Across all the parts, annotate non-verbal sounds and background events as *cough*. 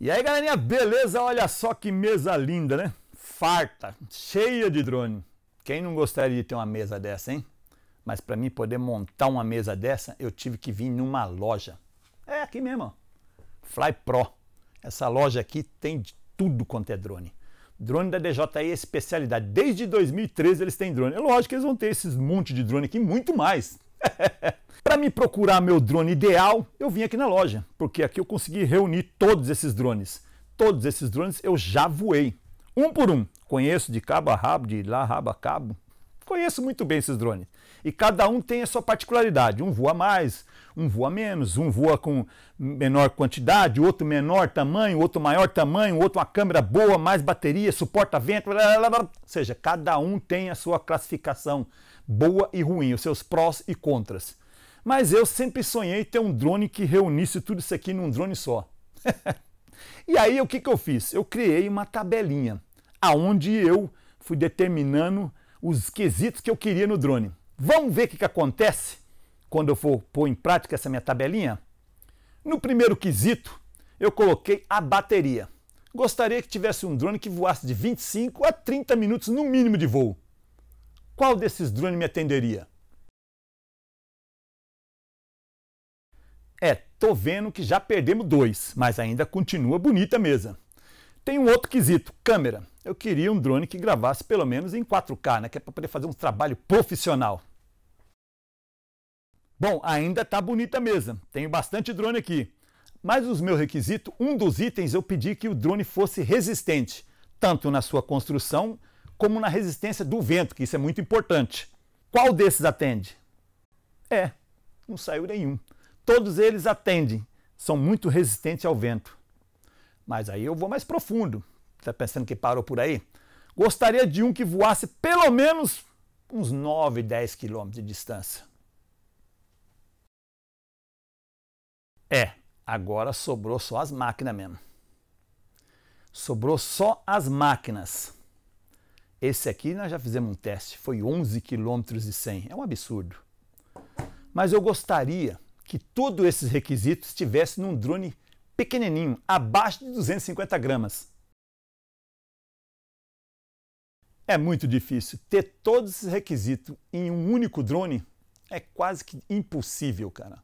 E aí, galerinha, beleza? Olha só que mesa linda, né? Farta, cheia de drone. Quem não gostaria de ter uma mesa dessa, hein? Mas para mim poder montar uma mesa dessa, eu tive que vir numa loja. É aqui mesmo, ó. Fly Pro. Essa loja aqui tem de tudo quanto é drone. Drone da DJI é especialidade. Desde 2013 eles têm drone. É lógico que eles vão ter esses monte de drone aqui, muito mais. *laughs* Para me procurar meu drone ideal, eu vim aqui na loja, porque aqui eu consegui reunir todos esses drones. Todos esses drones eu já voei, um por um. Conheço de cabo a rabo, de lá rabo a cabo. Conheço muito bem esses drones. E cada um tem a sua particularidade. Um voa mais, um voa menos, um voa com menor quantidade, outro menor tamanho, outro maior tamanho, outro uma câmera boa, mais bateria, suporta vento. Blá, blá, blá. Ou seja, cada um tem a sua classificação boa e ruim, os seus prós e contras. Mas eu sempre sonhei ter um drone que reunisse tudo isso aqui num drone só. *laughs* e aí o que, que eu fiz? Eu criei uma tabelinha, aonde eu fui determinando os quesitos que eu queria no drone. Vamos ver o que, que acontece quando eu for pôr em prática essa minha tabelinha? No primeiro quesito, eu coloquei a bateria. Gostaria que tivesse um drone que voasse de 25 a 30 minutos no mínimo de voo qual desses drones me atenderia? É, tô vendo que já perdemos dois, mas ainda continua bonita a mesa. Tem um outro quesito, câmera. Eu queria um drone que gravasse pelo menos em 4K, né, que é para poder fazer um trabalho profissional. Bom, ainda tá bonita a mesa. Tenho bastante drone aqui. Mas os meus requisitos, um dos itens eu pedi que o drone fosse resistente, tanto na sua construção como na resistência do vento, que isso é muito importante. Qual desses atende? É, não saiu nenhum. Todos eles atendem, são muito resistentes ao vento. Mas aí eu vou mais profundo. Está pensando que parou por aí? Gostaria de um que voasse pelo menos uns 9, 10 quilômetros de distância. É, agora sobrou só as máquinas mesmo. Sobrou só as máquinas. Esse aqui nós já fizemos um teste, foi 11 km e 100, é um absurdo. Mas eu gostaria que todos esses requisitos estivessem num drone pequenininho, abaixo de 250 gramas. É muito difícil. Ter todos esses requisitos em um único drone é quase que impossível, cara.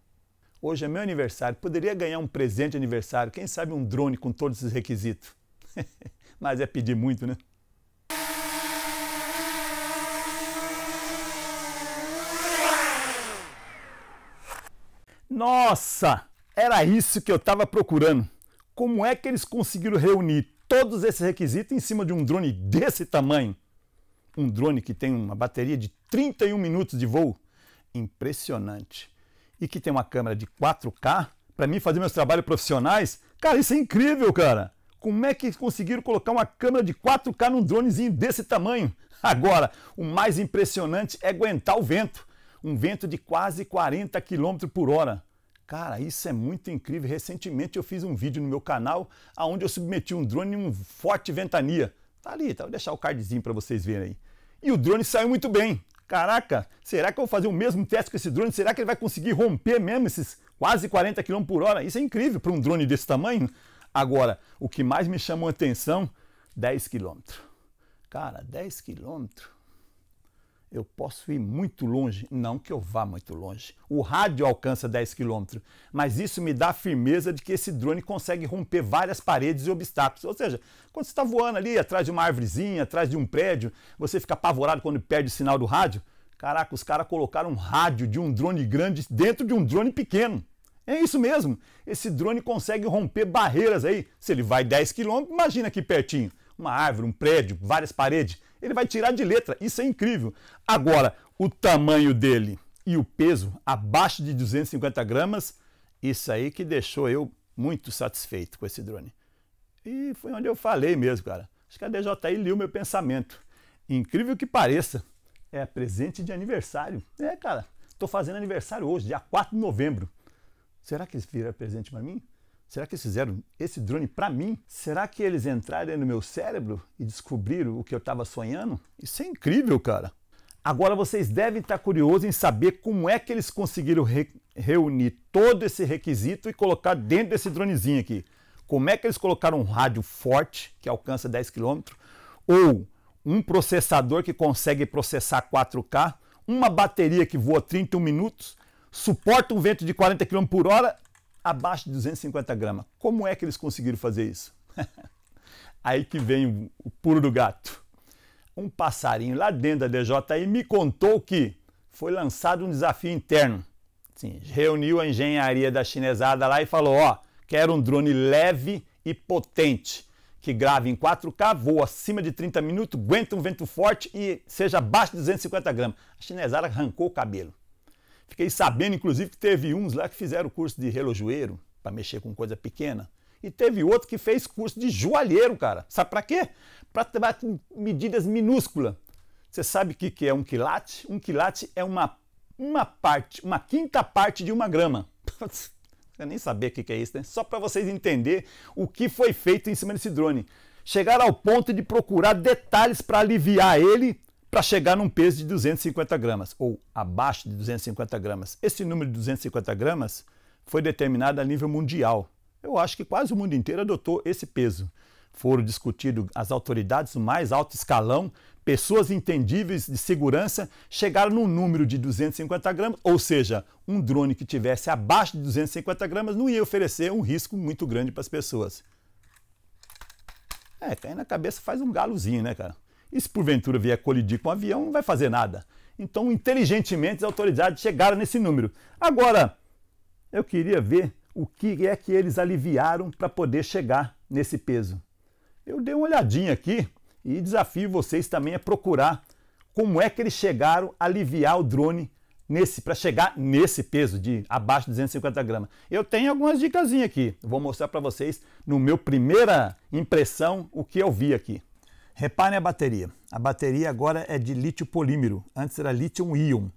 Hoje é meu aniversário, poderia ganhar um presente de aniversário, quem sabe um drone com todos esses requisitos. *laughs* Mas é pedir muito, né? Nossa, era isso que eu estava procurando. Como é que eles conseguiram reunir todos esses requisitos em cima de um drone desse tamanho? Um drone que tem uma bateria de 31 minutos de voo. Impressionante. E que tem uma câmera de 4K para mim fazer meus trabalhos profissionais. Cara, isso é incrível, cara. Como é que conseguiram colocar uma câmera de 4K num dronezinho desse tamanho? Agora, o mais impressionante é aguentar o vento um vento de quase 40 km por hora. Cara, isso é muito incrível. Recentemente eu fiz um vídeo no meu canal onde eu submeti um drone em um forte ventania. Tá ali, tá? Vou deixar o cardzinho para vocês verem aí. E o drone saiu muito bem. Caraca, será que eu vou fazer o mesmo teste com esse drone? Será que ele vai conseguir romper mesmo esses quase 40 km por hora? Isso é incrível para um drone desse tamanho. Agora, o que mais me chamou a atenção, 10 km. Cara, 10 quilômetros eu posso ir muito longe, não que eu vá muito longe. O rádio alcança 10 km, mas isso me dá a firmeza de que esse drone consegue romper várias paredes e obstáculos. Ou seja, quando você está voando ali atrás de uma árvorezinha, atrás de um prédio, você fica apavorado quando perde o sinal do rádio. Caraca, os caras colocaram um rádio de um drone grande dentro de um drone pequeno. É isso mesmo. Esse drone consegue romper barreiras aí. Se ele vai 10 km, imagina aqui pertinho. Uma árvore, um prédio, várias paredes ele vai tirar de letra. Isso é incrível. Agora, o tamanho dele e o peso abaixo de 250 gramas, isso aí que deixou eu muito satisfeito com esse drone. E foi onde eu falei mesmo, cara. Acho que a DJI liu meu pensamento. Incrível que pareça, é presente de aniversário. É, cara, estou fazendo aniversário hoje, dia 4 de novembro. Será que eles viram presente para mim? Será que eles fizeram esse drone para mim? Será que eles entraram no meu cérebro e descobriram o que eu estava sonhando? Isso é incrível, cara. Agora vocês devem estar curiosos em saber como é que eles conseguiram re reunir todo esse requisito e colocar dentro desse dronezinho aqui. Como é que eles colocaram um rádio forte, que alcança 10 km, ou um processador que consegue processar 4K, uma bateria que voa 31 minutos, suporta um vento de 40 km por hora abaixo de 250 gramas. Como é que eles conseguiram fazer isso? *laughs* Aí que vem o puro do gato. Um passarinho lá dentro da DJI me contou que foi lançado um desafio interno. Sim, reuniu a engenharia da chinesada lá e falou: ó, quero um drone leve e potente, que grave em 4K, voa acima de 30 minutos, aguenta um vento forte e seja abaixo de 250 gramas. A chinesada arrancou o cabelo. Fiquei sabendo, inclusive, que teve uns lá que fizeram curso de relojoeiro para mexer com coisa pequena. E teve outro que fez curso de joalheiro, cara. Sabe para quê? Para trabalhar com medidas minúsculas. Você sabe o que, que é um quilate? Um quilate é uma, uma parte, uma quinta parte de uma grama. *laughs* Eu nem sabia o que, que é isso, né? Só para vocês entenderem o que foi feito em cima desse drone. Chegaram ao ponto de procurar detalhes para aliviar ele para chegar num peso de 250 gramas, ou abaixo de 250 gramas. Esse número de 250 gramas foi determinado a nível mundial. Eu acho que quase o mundo inteiro adotou esse peso. Foram discutidos as autoridades do mais alto escalão, pessoas entendíveis de segurança chegaram num número de 250 gramas, ou seja, um drone que tivesse abaixo de 250 gramas não ia oferecer um risco muito grande para as pessoas. É, cair na cabeça faz um galozinho, né, cara? E se porventura vier colidir com o um avião, não vai fazer nada. Então, inteligentemente, as autoridades chegaram nesse número. Agora, eu queria ver o que é que eles aliviaram para poder chegar nesse peso. Eu dei uma olhadinha aqui e desafio vocês também a procurar como é que eles chegaram a aliviar o drone nesse para chegar nesse peso de abaixo de 250 gramas. Eu tenho algumas dicas aqui, vou mostrar para vocês no meu primeira impressão o que eu vi aqui. Reparem a bateria. A bateria agora é de lítio polímero, antes era lítio-íon.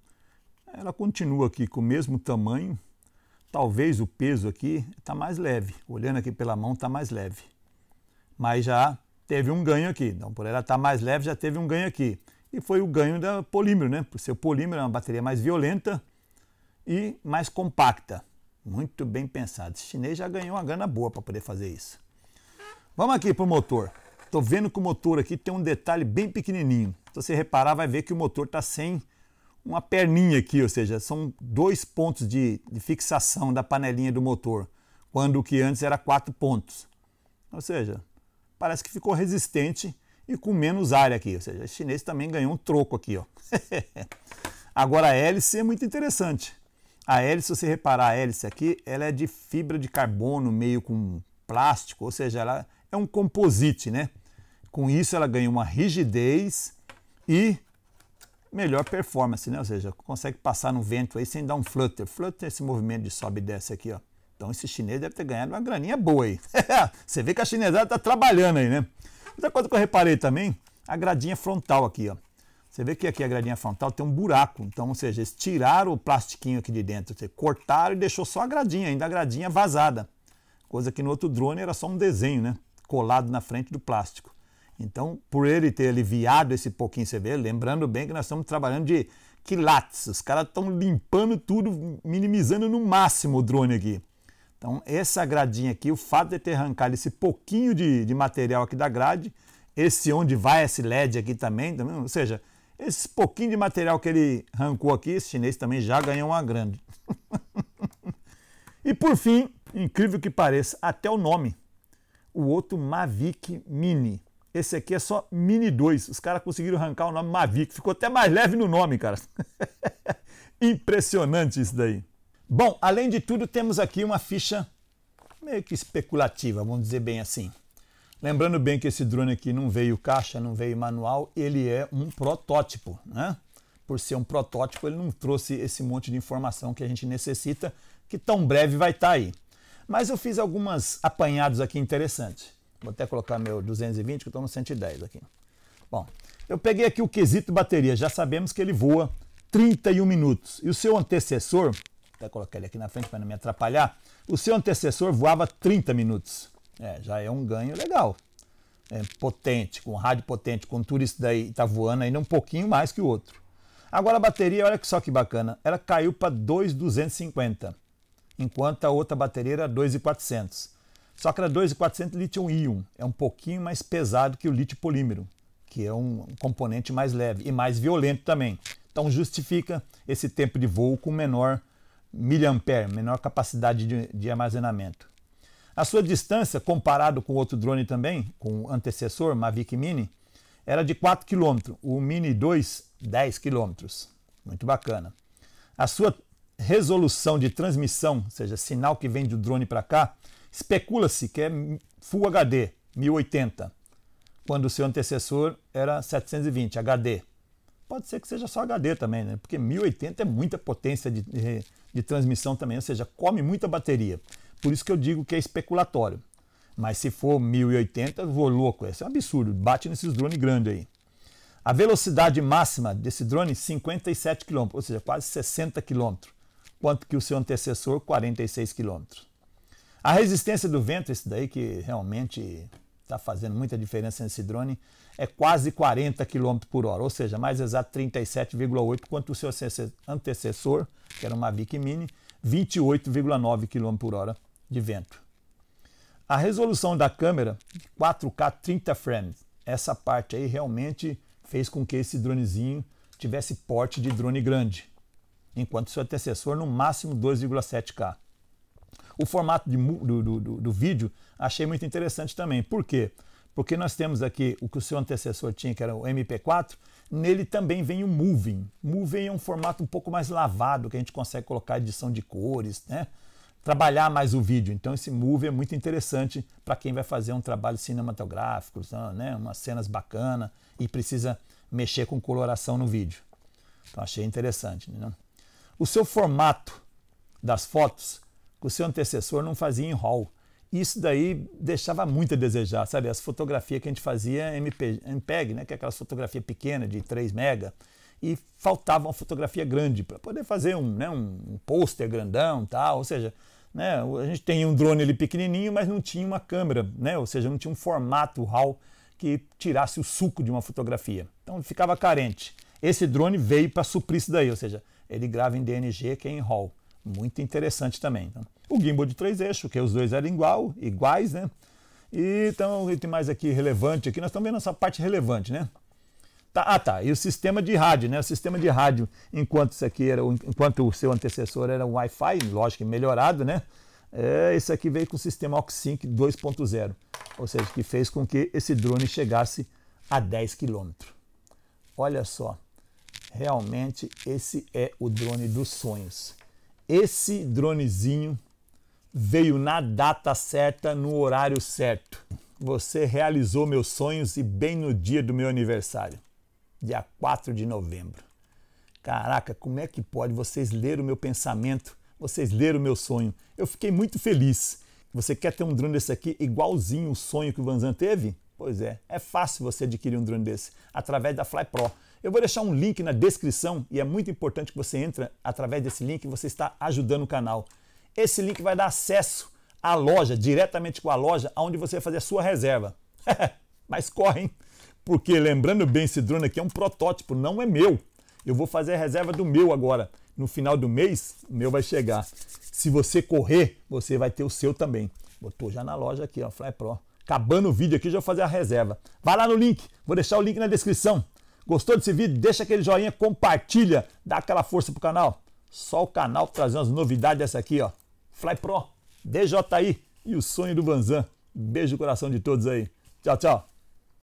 Ela continua aqui com o mesmo tamanho, talvez o peso aqui está mais leve, olhando aqui pela mão está mais leve. Mas já teve um ganho aqui, então por ela estar tá mais leve já teve um ganho aqui. E foi o ganho da polímero, né? Por ser o polímero é uma bateria mais violenta e mais compacta. Muito bem pensado. O chinês já ganhou uma grana boa para poder fazer isso. Vamos aqui para o motor. Estou vendo que o motor aqui tem um detalhe bem pequenininho. se você reparar, vai ver que o motor está sem uma perninha aqui, ou seja, são dois pontos de, de, fixação da panelinha do motor, quando o que antes era quatro pontos. Ou seja, parece que ficou resistente e com menos área aqui, ou seja, o chinês também ganhou um troco aqui. Ó. *laughs* Agora a hélice é muito interessante. A hélice, se você reparar a hélice aqui, ela é de fibra de carbono meio com plástico, ou seja, ela é um composite, né? Com isso ela ganha uma rigidez e melhor performance, né? Ou seja, consegue passar no vento aí sem dar um flutter. Flutter é esse movimento de sobe e desce aqui, ó. Então esse chinês deve ter ganhado uma graninha boa aí. *laughs* Você vê que a chinesada tá trabalhando aí, né? Outra coisa que eu reparei também, a gradinha frontal aqui, ó. Você vê que aqui a gradinha frontal tem um buraco. Então, ou seja, eles tiraram o plastiquinho aqui de dentro, você cortaram e deixou só a gradinha, ainda a gradinha vazada. Coisa que no outro drone era só um desenho, né? colado na frente do plástico. Então, por ele ter aliviado esse pouquinho, você vê, lembrando bem que nós estamos trabalhando de quilates, os caras estão limpando tudo, minimizando no máximo o drone aqui. Então, essa gradinha aqui, o fato de ter arrancado esse pouquinho de, de material aqui da grade, esse onde vai esse LED aqui também, também, ou seja, esse pouquinho de material que ele arrancou aqui, esse chinês também já ganhou uma grande. *laughs* e por fim, incrível que pareça, até o nome o outro Mavic Mini. Esse aqui é só Mini 2. Os caras conseguiram arrancar o nome Mavic. Ficou até mais leve no nome, cara. *laughs* Impressionante isso daí. Bom, além de tudo, temos aqui uma ficha meio que especulativa, vamos dizer bem assim. Lembrando bem que esse drone aqui não veio caixa, não veio manual, ele é um protótipo, né? Por ser um protótipo, ele não trouxe esse monte de informação que a gente necessita, que tão breve vai estar tá aí. Mas eu fiz algumas apanhados aqui interessantes. Vou até colocar meu 220, que eu estou no 110 aqui. Bom, eu peguei aqui o quesito bateria. Já sabemos que ele voa 31 minutos. E o seu antecessor, Vou até colocar ele aqui na frente para não me atrapalhar, o seu antecessor voava 30 minutos. É, já é um ganho legal. É, potente, com rádio potente, com tudo isso daí, está voando ainda um pouquinho mais que o outro. Agora a bateria, olha só que bacana, ela caiu para 2,250 enquanto a outra bateria era 2,400. Só que era 2,400 lítio-íon, é um pouquinho mais pesado que o lítio polímero, que é um, componente mais leve e mais violento também. Então justifica esse tempo de voo com menor miliampere, menor capacidade de, de armazenamento. A sua distância, comparado com outro drone também, com o antecessor, Mavic Mini, era de 4 km, o Mini 2, 10 km. Muito bacana. A sua resolução de transmissão, ou seja, sinal que vem do drone para cá, especula-se que é Full HD, 1080, quando o seu antecessor era 720 HD. Pode ser que seja só HD também, né? porque 1080 é muita potência de, de, de transmissão também, ou seja, come muita bateria. Por isso que eu digo que é especulatório. Mas se for 1080, vou louco, esse é um absurdo, bate nesses drones grandes aí. A velocidade máxima desse drone, 57 km, ou seja, quase 60 km quanto que o seu antecessor, 46 quilômetros. A resistência do vento, esse daí que realmente está fazendo muita diferença nesse drone, é quase 40 km por hora, ou seja, mais exato 37,8, quanto o seu antecessor, que era uma Mavic Mini, 28,9 km por hora de vento. A resolução da câmera, 4K 30 frames, essa parte aí realmente fez com que esse dronezinho tivesse porte de drone grande enquanto seu antecessor no máximo 2,7K. O formato de, do, do, do, vídeo achei muito interessante também. Por quê? Porque nós temos aqui o que o seu antecessor tinha, que era o MP4, nele também vem o Moving. Moving é um formato um pouco mais lavado, que a gente consegue colocar edição de cores, né? trabalhar mais o vídeo. Então esse Moving é muito interessante para quem vai fazer um trabalho cinematográfico, né? né? umas cenas bacanas e precisa mexer com coloração no vídeo. Então achei interessante. Né? o seu formato das fotos que o seu antecessor não fazia em RAW. Isso daí deixava muito a desejar, sabe? As fotografias que a gente fazia MP, MPEG, né? que é aquela fotografia pequena de 3 mega, e faltava uma fotografia grande para poder fazer um, né, um pôster grandão tal, ou seja, né, a gente tem um drone ali pequenininho, mas não tinha uma câmera, né, ou seja, não tinha um formato RAW que tirasse o suco de uma fotografia. Então ficava carente. Esse drone veio para suprir isso daí, ou seja, ele grava em DNG que é em Hall. Muito interessante também. Então. O gimbal de três eixos, que os dois eram igual, iguais, né? E então, o item mais aqui relevante aqui, nós estamos vendo essa parte relevante, né? Tá, ah, tá. E o sistema de rádio, né? O sistema de rádio, enquanto isso aqui era, enquanto o seu antecessor era um Wi-Fi, lógico, melhorado, né? É, esse aqui veio com o sistema Oxync 2.0, ou seja, que fez com que esse drone chegasse a 10 km. Olha só, realmente esse é o drone dos sonhos. Esse dronezinho veio na data certa, no horário certo. Você realizou meus sonhos e bem no dia do meu aniversário, dia 4 de novembro. Caraca, como é que pode vocês ler o meu pensamento, vocês ler o meu sonho? Eu fiquei muito feliz. Você quer ter um drone desse aqui igualzinho o sonho que o Vanzan teve? Pois é, é fácil você adquirir um drone desse através da Fly Pro. Eu vou deixar um link na descrição e é muito importante que você entre através desse link, você está ajudando o canal. Esse link vai dar acesso à loja, diretamente com a loja, onde você vai fazer a sua reserva. *laughs* Mas corre, hein? Porque lembrando bem, esse drone aqui é um protótipo, não é meu. Eu vou fazer a reserva do meu agora. No final do mês, o meu vai chegar. Se você correr, você vai ter o seu também. Botou já na loja aqui, ó, Fly Pro. Acabando o vídeo aqui, já vou fazer a reserva. Vai lá no link, vou deixar o link na descrição. Gostou desse vídeo? Deixa aquele joinha, compartilha, dá aquela força pro canal. Só o canal trazendo as novidades dessa aqui, ó. Fly Pro, DJI e o sonho do Vanzan. Beijo no coração de todos aí. Tchau, tchau.